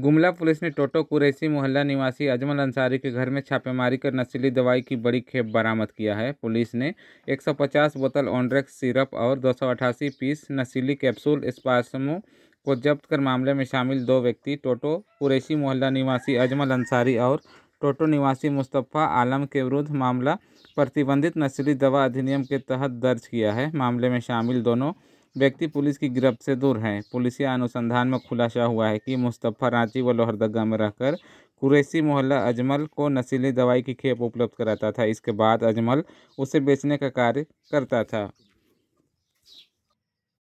Gumla police ने टोटो कुरैसी मोहल्ला निवासी अजमल अंसारी के घर में छापेमारी कर नशीली दवाई की बड़ी खेप बरामद किया है पुलिस ने 150 बोतल ऑनड्रेक्स सिरप और दो पीस नशीली कैप्सूल स्पासमो को जब्त कर मामले में शामिल दो व्यक्ति टोटो कुरैसी मोहल्ला निवासी अजमल अंसारी और टोटो निवासी मुस्तफ़ा आलम के विरुद्ध मामला प्रतिबंधित नशीली दवा अधिनियम के तहत दर्ज किया है मामले में शामिल दोनों व्यक्ति पुलिस की गिरफ्त से दूर हैं पुलिसी अनुसंधान में खुलासा हुआ है कि मुस्तफ़ा रांची व लोहरदगा में रहकर कुरैसी मोहल्ला अजमल को नशीली दवाई की खेप उपलब्ध कराता था इसके बाद अजमल उसे बेचने का कार्य करता था